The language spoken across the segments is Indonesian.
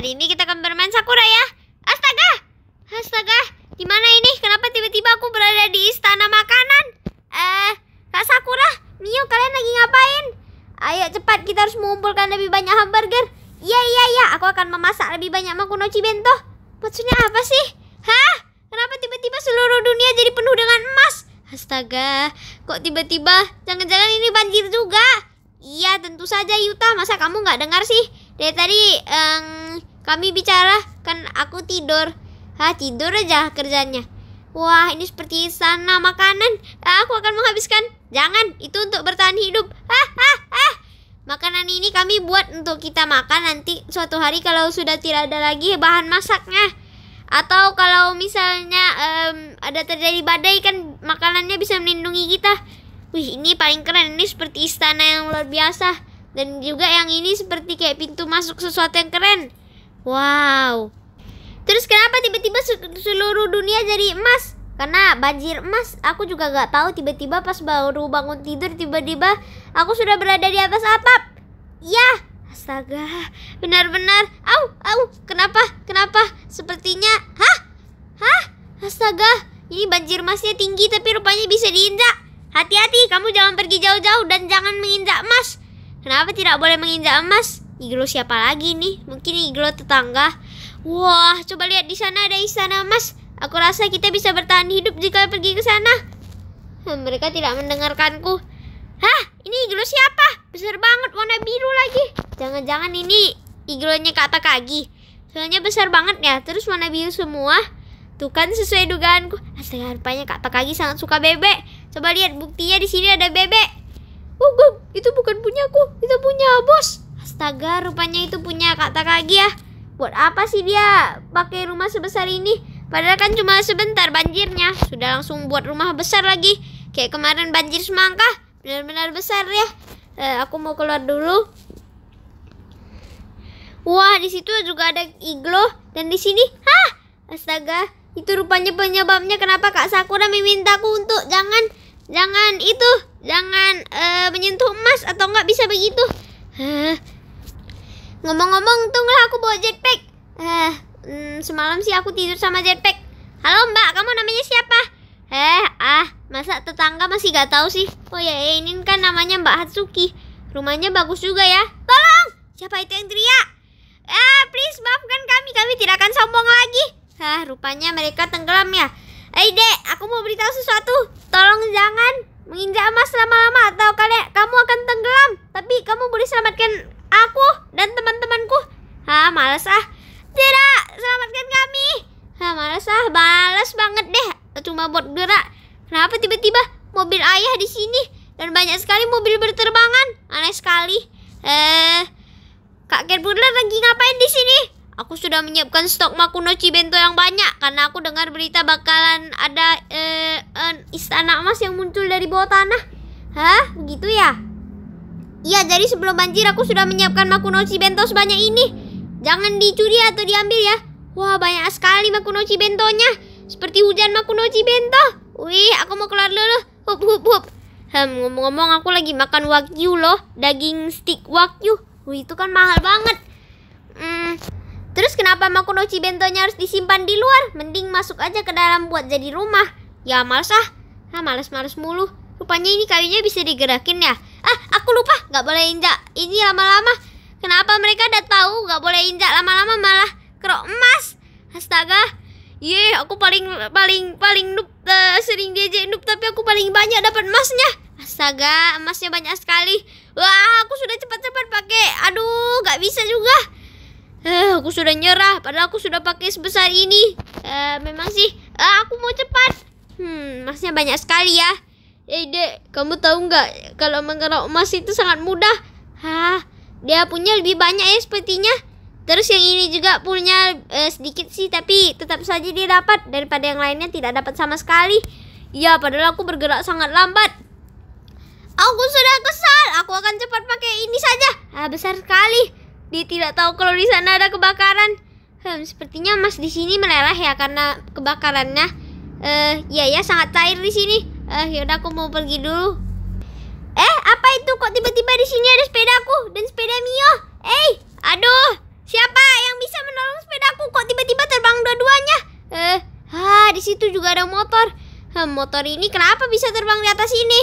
hari ini kita akan bermain Sakura ya. Astaga! Astaga! Di mana ini? Kenapa tiba-tiba aku berada di istana makanan? Eh, Kak Sakura, Mio kalian lagi ngapain? Ayo cepat, kita harus mengumpulkan lebih banyak hamburger. Iya, iya, iya. Aku akan memasak lebih banyak makunochi bento. Maksudnya apa sih? Hah? Kenapa tiba-tiba seluruh dunia jadi penuh dengan emas? Astaga, kok tiba-tiba? Jangan-jangan ini banjir juga. Iya, tentu saja Yuta. Masa kamu nggak dengar sih? Dari tadi um, kami bicara, kan aku tidur. Hah, tidur aja kerjanya. Wah, ini seperti sana makanan. Nah, aku akan menghabiskan. Jangan, itu untuk bertahan hidup. Hah, hah, hah. Makanan ini kami buat untuk kita makan nanti suatu hari kalau sudah tidak ada lagi bahan masaknya. Atau kalau misalnya um, ada terjadi badai kan makanannya bisa melindungi kita. Wih, ini paling keren. Ini seperti istana yang luar biasa. Dan juga yang ini seperti kayak pintu masuk sesuatu yang keren. Wow. Terus kenapa tiba-tiba seluruh dunia jadi emas? Karena banjir emas. Aku juga gak tahu tiba-tiba pas baru bangun tidur tiba-tiba aku sudah berada di atas atap. Ya, astaga. Benar-benar. Au, au. Kenapa? Kenapa? Sepertinya hah? Hah? Astaga. Ini banjir emasnya tinggi tapi rupanya bisa diinjak. Hati-hati, kamu jangan pergi jauh-jauh dan jangan menginjak emas. Kenapa tidak boleh menginjak emas? Iglo siapa lagi nih? Mungkin iglo tetangga. Wah, coba lihat di sana ada istana emas. Aku rasa kita bisa bertahan hidup jika pergi ke sana. Hmm, mereka tidak mendengarkanku. Hah, ini iglo siapa? Besar banget warna biru lagi. Jangan-jangan ini iglonya kata kagi. Soalnya besar banget ya, terus warna biru semua. Tuh kan sesuai dugaanku. Astaga, rupanya kata kaki sangat suka bebek. Coba lihat buktinya di sini ada bebek. Oh, itu bukan punyaku, itu punya bos. Astaga, rupanya itu punya Kak Takagi ya. Buat apa sih dia pakai rumah sebesar ini? Padahal kan cuma sebentar banjirnya. Sudah langsung buat rumah besar lagi. Kayak kemarin banjir semangka. Benar-benar besar ya. Eh, aku mau keluar dulu. Wah, di situ juga ada iglo. Dan di sini, hah? Astaga, itu rupanya penyebabnya kenapa Kak Sakura memintaku untuk jangan jangan itu, jangan uh, menyentuh emas atau nggak bisa begitu. Ngomong-ngomong, tuh lah aku bawa jetpack. Eh, hmm, semalam sih aku tidur sama jetpack. Halo Mbak, kamu namanya siapa? Eh, ah, masa tetangga masih gak tahu sih? Oh ya, eh, ini kan namanya Mbak Hatsuki. Rumahnya bagus juga ya. Tolong! Siapa itu yang teriak? Ah, please maafkan kami, kami tidak akan sombong lagi. Hah, rupanya mereka tenggelam ya. Eh, Dek, aku mau beritahu sesuatu. Tolong jangan menginjak emas lama-lama atau kalian kamu akan tenggelam. Tapi kamu boleh selamatkan aku dan teman-temanku. Hah males ah. Tidak, selamatkan kami. Hah males ah, males banget deh. Cuma buat gerak. Kenapa tiba-tiba mobil ayah di sini dan banyak sekali mobil berterbangan? Aneh sekali. Eh, Kak Gerbuler lagi ngapain di sini? Aku sudah menyiapkan stok makunochi bento yang banyak karena aku dengar berita bakalan ada eh, eh, istana emas yang muncul dari bawah tanah. Hah? Begitu ya? Iya, jadi sebelum banjir aku sudah menyiapkan makunochi bento sebanyak ini. Jangan dicuri atau diambil ya. Wah, banyak sekali makunochi bentonya. Seperti hujan makunochi bento. Wih, aku mau keluar dulu. Hup, hup, hup. Hmm, ngomong-ngomong aku lagi makan wagyu loh. Daging stick wagyu. Wih, itu kan mahal banget. Hmm, Terus kenapa Makunochi bentonya harus disimpan di luar? Mending masuk aja ke dalam buat jadi rumah. Ya males ah. Ah males-males mulu. Rupanya ini kayunya bisa digerakin ya. Ah, aku lupa. Gak boleh injak. Ini lama-lama. Kenapa mereka udah tahu gak boleh injak lama-lama malah kerok emas? Astaga. Ye, yeah, aku paling paling paling noob uh, sering diajak noob tapi aku paling banyak dapat emasnya. Astaga, emasnya banyak sekali. Wah, aku sudah cepat-cepat pakai. Aduh, gak bisa juga. Eh, aku sudah nyerah, padahal aku sudah pakai sebesar ini. Eh, memang sih, eh, aku mau cepat. Hmm, emasnya banyak sekali ya. Eh, dek, kamu tahu nggak kalau menggerak emas itu sangat mudah. Hah, dia punya lebih banyak ya sepertinya. Terus yang ini juga punya eh, sedikit sih, tapi tetap saja dia dapat daripada yang lainnya tidak dapat sama sekali. Ya, padahal aku bergerak sangat lambat. Aku sudah kesal, aku akan cepat pakai ini saja. Ah, besar sekali. Dia tidak tahu kalau di sana ada kebakaran. Hmm, sepertinya Mas di sini meleleh ya karena kebakarannya. Eh, ya ya sangat cair di sini. Eh, yaudah aku mau pergi dulu. Eh, apa itu kok tiba-tiba di sini ada sepedaku dan sepeda Mio? Eh, aduh, siapa yang bisa menolong sepedaku kok tiba-tiba terbang dua-duanya? Eh, ah, di situ juga ada motor. Hmm, motor ini kenapa bisa terbang di atas ini?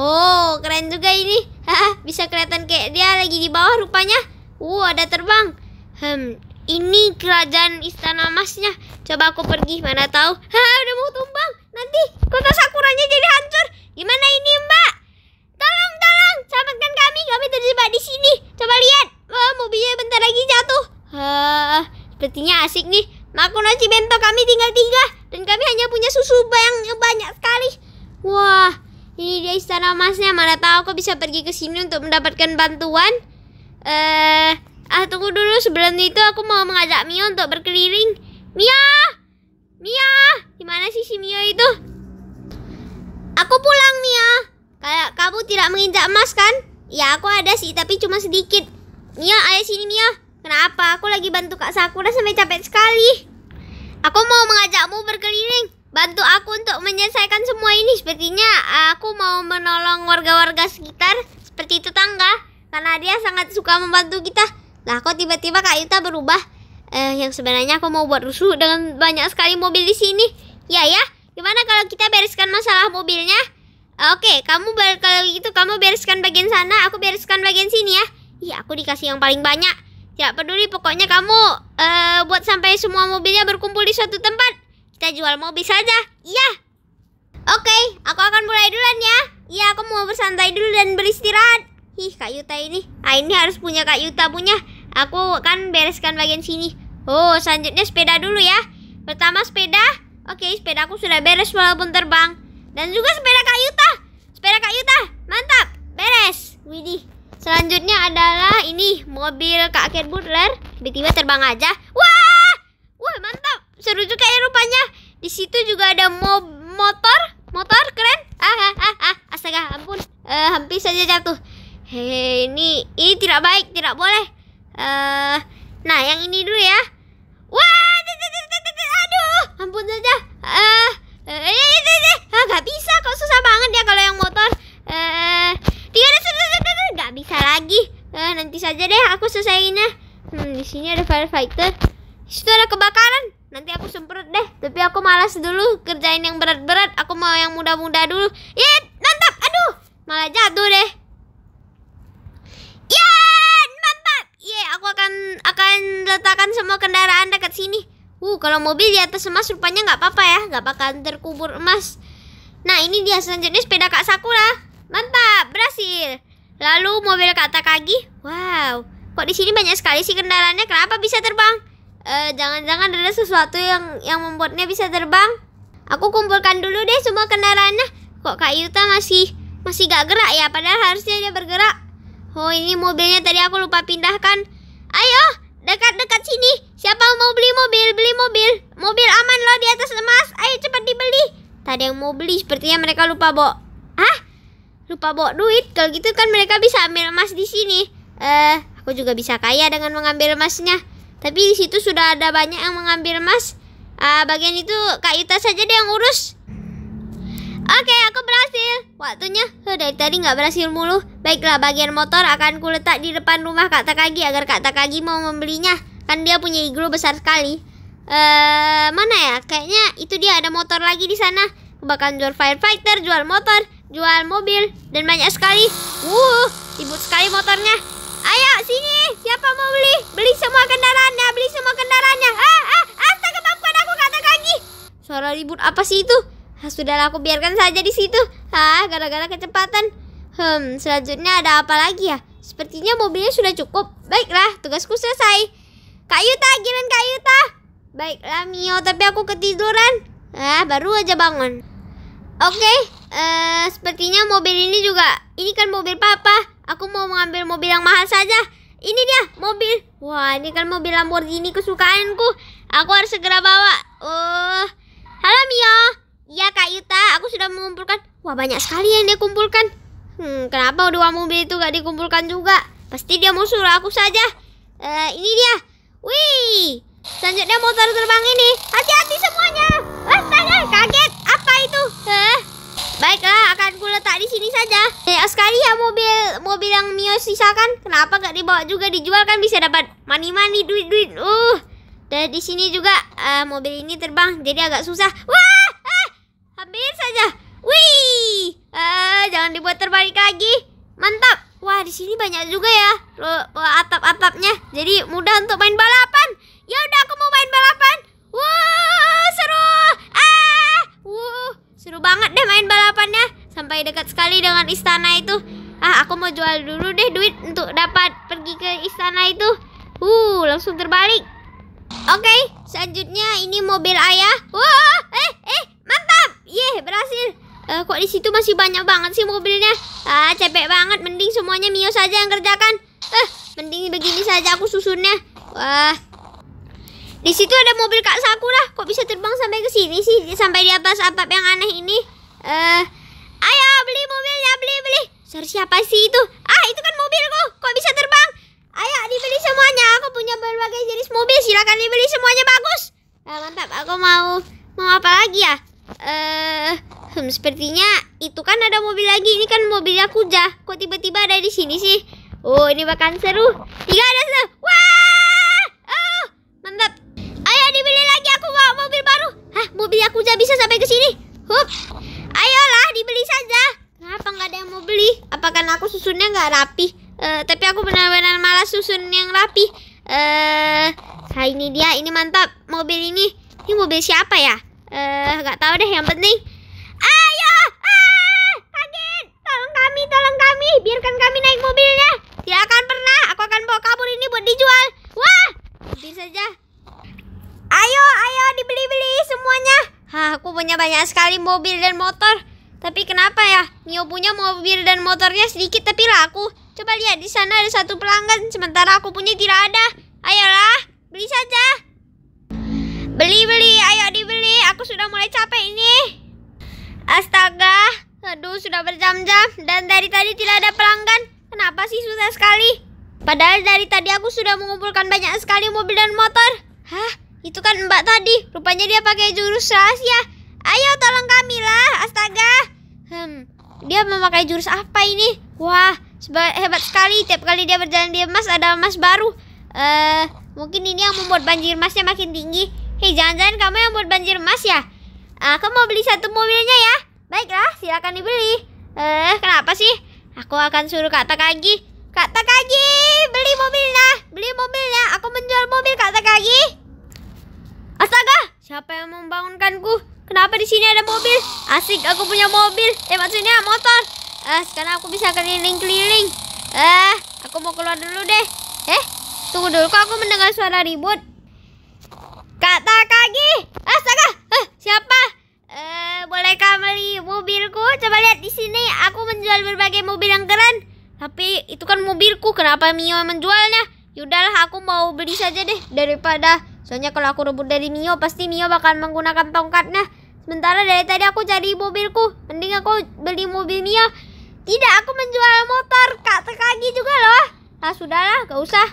Oh, keren juga ini. Haha, bisa kelihatan kayak dia lagi di bawah rupanya. Uh, ada terbang. Hmm, ini kerajaan istana emasnya. Coba aku pergi, mana tahu. Hah, udah mau tumbang. Nanti kota sakuranya jadi hancur. Gimana ini, Mbak? Tolong, tolong, selamatkan kami. Kami terjebak di sini. Coba lihat. Wah, oh, mobilnya bentar lagi jatuh. Hah, sepertinya asik nih. nasi bento kami tinggal tiga dan kami hanya punya susu yang banyak sekali. Wah, ini dia istana emasnya. Mana tahu aku bisa pergi ke sini untuk mendapatkan bantuan. Eh, ah tunggu dulu sebelum itu aku mau mengajak Mio untuk berkeliling. Mio! Mio! Gimana sih si Mio itu? Aku pulang Mio. Kayak kamu tidak menginjak emas kan? Ya aku ada sih tapi cuma sedikit. Mio, ayo sini Mio. Kenapa? Aku lagi bantu Kak Sakura sampai capek sekali. Aku mau mengajakmu berkeliling. Bantu aku untuk menyelesaikan semua ini. Sepertinya eh, aku mau menolong warga-warga sekitar seperti tetangga karena dia sangat suka membantu kita. Lah kok tiba-tiba Kak Yuta berubah? Eh, yang sebenarnya aku mau buat rusuh dengan banyak sekali mobil di sini. Ya ya, gimana kalau kita bereskan masalah mobilnya? Oke, kamu kalau gitu kamu bereskan bagian sana, aku bereskan bagian sini ya. Iya, aku dikasih yang paling banyak. Tidak peduli, pokoknya kamu uh, buat sampai semua mobilnya berkumpul di suatu tempat. Kita jual mobil saja. Iya. Oke, aku akan mulai duluan ya. Iya, aku mau bersantai dulu dan beristirahat. Ih, Kak Yuta ini. Ah, ini harus punya Kak Yuta punya. Aku kan bereskan bagian sini. Oh, selanjutnya sepeda dulu ya. Pertama sepeda. Oke, sepeda aku sudah beres walaupun terbang. Dan juga sepeda Kak Yuta. Sepeda Kak Yuta. Mantap. Beres. Widih. Selanjutnya adalah ini mobil Kak Ken Butler. Tiba-tiba terbang aja. Wah! Wah, mantap. Seru juga ya rupanya. Di situ juga ada mob motor. Motor keren. Ah, ah, ah, ah. Astaga, ampun. Uh, hampir saja jatuh. Hei, ini ini tidak baik, tidak boleh. Uh, nah, yang ini dulu ya. Wah, aduh, ampun saja. Eh, uh, nggak bisa kok susah banget ya kalau yang motor. Eh, tiga nggak bisa lagi. Uh, nanti saja deh aku selesainya Hmm, di sini ada firefighter. Situ ada kebakaran. Nanti aku semprot deh. Tapi aku malas dulu kerjain yang berat-berat. Aku mau yang mudah-mudah dulu. Yep, iya, mantap. Aduh, malah jatuh deh. aku akan akan letakkan semua kendaraan dekat sini. Uh, kalau mobil di atas emas rupanya nggak apa-apa ya, nggak bakal terkubur emas. Nah, ini dia selanjutnya sepeda Kak Sakura. Mantap, berhasil. Lalu mobil Kak Takagi. Wow, kok di sini banyak sekali sih kendaraannya? Kenapa bisa terbang? Eh Jangan-jangan ada sesuatu yang yang membuatnya bisa terbang? Aku kumpulkan dulu deh semua kendaraannya. Kok Kak Yuta masih masih gak gerak ya? Padahal harusnya dia bergerak. Oh, ini mobilnya tadi aku lupa pindahkan. Ayo, dekat-dekat sini. Siapa mau beli mobil? Beli mobil. Mobil aman loh di atas emas. Ayo cepat dibeli. Tadi yang mau beli sepertinya mereka lupa bawa. Hah? Lupa bawa duit. Kalau gitu kan mereka bisa ambil emas di sini. Eh, uh, aku juga bisa kaya dengan mengambil emasnya. Tapi di situ sudah ada banyak yang mengambil emas. Uh, bagian itu Kak Yuta saja deh yang urus. Oke, okay, aku berhasil. Waktunya, huh, dari tadi nggak berhasil mulu. Baiklah, bagian motor akan kuletak di depan rumah Kak Takagi agar Kak Takagi mau membelinya. Kan dia punya iglu besar sekali. Eh, mana ya? Kayaknya itu dia ada motor lagi di sana. Bahkan jual firefighter, jual motor, jual mobil, dan banyak sekali. Wuh, ribut sekali motornya. Ayo, sini. Siapa mau beli? Beli semua kendaraannya, beli semua kendaraannya. Ah, ah, astaga, maafkan aku Kak Takagi. Suara ribut apa sih itu? Ah, sudahlah aku biarkan saja di situ. Ah, gara-gara kecepatan. Hmm, selanjutnya ada apa lagi ya? Sepertinya mobilnya sudah cukup. Baiklah, tugasku selesai. Kak Yuta, giliran Kak Yuta. Baiklah, Mio, tapi aku ketiduran. Ah, baru aja bangun. Oke, okay, uh, eh, sepertinya mobil ini juga. Ini kan mobil papa. Aku mau mengambil mobil yang mahal saja. Ini dia, mobil. Wah, ini kan mobil Lamborghini kesukaanku. Aku harus segera bawa. Oh, uh, halo Mio. Iya Kak Ita, aku sudah mengumpulkan. Wah banyak sekali yang dia kumpulkan. Hmm, kenapa dua mobil itu gak dikumpulkan juga? Pasti dia mau suruh aku saja. Uh, ini dia. Wih, selanjutnya motor terbang ini. Hati-hati semuanya. Astaga, ah, kaget. Apa itu? baiklah, akan letak di sini saja. Eh, sekali ya mobil mobil yang Mio sisakan. Kenapa gak dibawa juga dijual kan bisa dapat money-money duit-duit. Uh, dan di sini juga uh, mobil ini terbang jadi agak susah. Wah, Hampir saja. Wih! Eh, jangan dibuat terbalik lagi. Mantap. Wah, di sini banyak juga ya atap-atapnya. Jadi mudah untuk main balapan. Ya udah aku mau main balapan. Wah, seru. Ah, wuh, seru banget deh main balapannya. Sampai dekat sekali dengan istana itu. Ah, aku mau jual dulu deh duit untuk dapat pergi ke istana itu. Uh, langsung terbalik. Oke, okay, selanjutnya ini mobil ayah. Wah, eh, eh, mantap. Yeay, berhasil. Uh, kok di situ masih banyak banget sih mobilnya? Ah, capek banget. Mending semuanya Mio saja yang kerjakan. Eh, uh, mending begini saja aku susunnya. Wah. Di situ ada mobil Kak Sakura. Kok bisa terbang sampai ke sini sih? Sampai di atas atap yang aneh ini. Eh, uh, ayo beli mobilnya, beli, beli. Sir, siapa sih itu? Ah, itu kan mobilku. Kok bisa terbang? Ayo dibeli semuanya. Aku punya berbagai jenis mobil. Silakan dibeli semuanya bagus. Ah, mantap. Aku mau mau apa lagi ya? Eh, uh, sepertinya itu kan ada mobil lagi. Ini kan mobilnya kuja. Kok tiba-tiba ada di sini sih? Oh, ini bakal seru. Tiga ada seru. Wah! Oh, mantap. Ayo dibeli lagi aku mau mobil baru. Hah, mobil aku kuja bisa sampai ke sini. Hup. Ayolah dibeli saja. Kenapa nggak ada yang mau beli? Apakah aku susunnya nggak rapi? Uh, tapi aku benar-benar malas susun yang rapi. Eh, uh, ini dia. Ini mantap mobil ini. Ini mobil siapa ya? eh uh, nggak tahu deh yang penting ayo ah, kaget tolong kami tolong kami biarkan kami naik mobilnya tidak akan pernah aku akan bawa kabur ini buat dijual wah beli saja ayo ayo dibeli beli semuanya Hah, aku punya banyak sekali mobil dan motor tapi kenapa ya Mio punya mobil dan motornya sedikit tapi laku coba lihat di sana ada satu pelanggan sementara aku punya tidak ada ayolah beli saja beli beli ayo aku sudah mulai capek ini. Astaga, aduh sudah berjam-jam dan dari tadi tidak ada pelanggan. Kenapa sih susah sekali? Padahal dari tadi aku sudah mengumpulkan banyak sekali mobil dan motor. Hah, itu kan mbak tadi. Rupanya dia pakai jurus rahasia. Ayo tolong kami lah, astaga. Hmm, dia memakai jurus apa ini? Wah, hebat sekali. Tiap kali dia berjalan di emas ada emas baru. Eh, uh, mungkin ini yang membuat banjir emasnya makin tinggi. Hei, jangan-jangan kamu yang buat banjir emas ya? Aku mau beli satu mobilnya ya. Baiklah, silakan dibeli. Eh, kenapa sih? Aku akan suruh Kak Takagi. Kak Takagi, beli mobilnya. Beli mobilnya. Aku menjual mobil Kak Takagi. Astaga, siapa yang membangunkanku? Kenapa di sini ada mobil? Asik, aku punya mobil. Eh, maksudnya motor. Eh, sekarang aku bisa keliling-keliling. Eh, aku mau keluar dulu deh. Eh, tunggu dulu kok aku mendengar suara ribut. Kak Takagi, astaga, eh, siapa? Eh, bolehkah beli mobilku? Coba lihat di sini, aku menjual berbagai mobil yang keren. Tapi itu kan mobilku, kenapa Mio menjualnya? Yaudahlah, aku mau beli saja deh daripada soalnya kalau aku rebut dari Mio pasti Mio bakal menggunakan tongkatnya. Sementara dari tadi aku cari mobilku, mending aku beli mobil Mio. Tidak, aku menjual motor Kak Takagi juga loh. Nah, sudahlah, gak usah.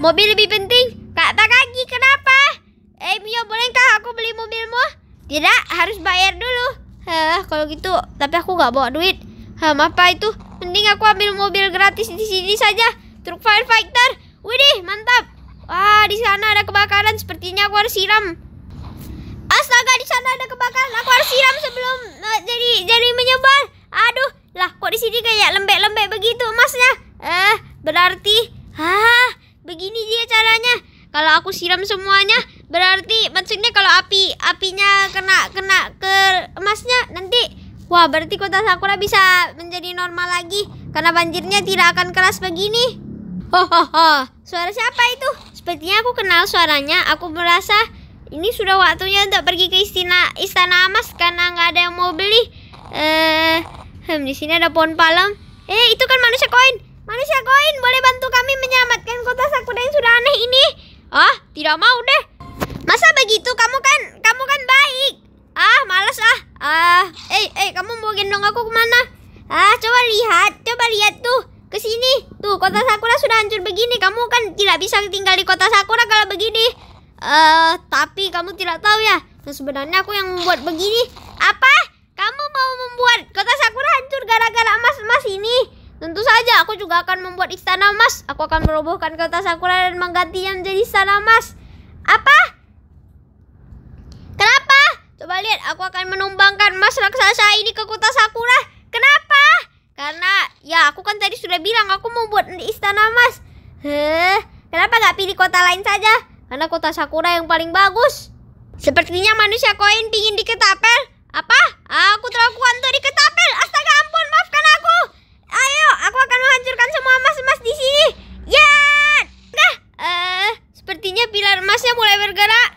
Mobil lebih penting. Kak Takagi, kenapa? Eh Mio, bolehkah aku beli mobilmu? Tidak, harus bayar dulu. Hah, eh, kalau gitu, tapi aku nggak bawa duit. Hah, eh, apa itu? Mending aku ambil mobil gratis di sini saja. Truk firefighter. Widih, mantap. Wah, di sana ada kebakaran. Sepertinya aku harus siram. Astaga, di sana ada kebakaran. Aku harus siram sebelum uh, jadi jadi menyebar. Aduh, lah kok di sini kayak lembek-lembek begitu emasnya? Eh, berarti, ah, begini dia caranya. Kalau aku siram semuanya, berarti maksudnya kalau api apinya kena kena ke emasnya nanti wah berarti kota Sakura bisa menjadi normal lagi karena banjirnya tidak akan keras begini. Hohoho, suara siapa itu? Sepertinya aku kenal suaranya. Aku merasa ini sudah waktunya untuk pergi ke istana istana emas karena nggak ada yang mau beli. Eh, hmm, di sini ada pohon palem. Eh, itu kan manusia koin. Manusia koin, boleh bantu kami menyelamatkan kota Sakura yang sudah aneh ini? tidak mau deh. Masa begitu? Kamu kan kamu kan baik. Ah, malas ah. Ah, eh eh kamu mau gendong aku kemana? Ah, coba lihat, coba lihat tuh ke sini. Tuh, kota Sakura sudah hancur begini. Kamu kan tidak bisa tinggal di kota Sakura kalau begini. Eh, uh, tapi kamu tidak tahu ya. Nah, sebenarnya aku yang membuat begini. Apa? Kamu mau membuat kota Sakura hancur gara-gara emas-emas ini? Tentu saja aku juga akan membuat istana emas. Aku akan merobohkan kota Sakura dan menggantinya menjadi istana emas. Apa? Kenapa? Coba lihat, aku akan menumbangkan emas raksasa ini ke kota Sakura. Kenapa? Karena ya aku kan tadi sudah bilang aku mau buat istana emas. Heh, kenapa nggak pilih kota lain saja? Karena kota Sakura yang paling bagus. Sepertinya manusia koin pingin diketapel. Apa? Aku terlalu kuantu diketapel. Astaga ampun, maafkan. Ayo, aku akan menghancurkan semua emas-emas di sini. Ya! Nah, uh, sepertinya pilar emasnya mulai bergerak.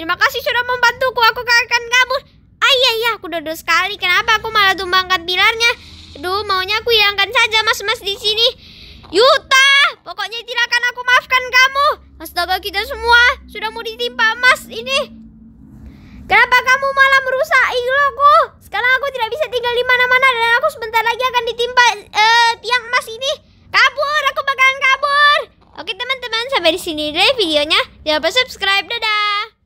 Terima kasih sudah membantuku. Aku akan kabur. Ayah, ya, iya. aku dodo sekali. Kenapa aku malah tumbangkan pilarnya? Aduh, maunya aku hilangkan saja mas-mas di sini. Yuta, pokoknya tidak akan aku maafkan kamu. Astaga kita semua sudah mau ditimpa emas ini. Kenapa kamu malah merusak igloku? Sekarang aku tidak bisa tinggal di mana-mana dan aku sebentar lagi akan ditimpa uh, tiang emas ini. Kabur, aku bakalan kabur. Oke teman-teman, sampai di sini deh ya videonya. Jangan lupa subscribe, dadah.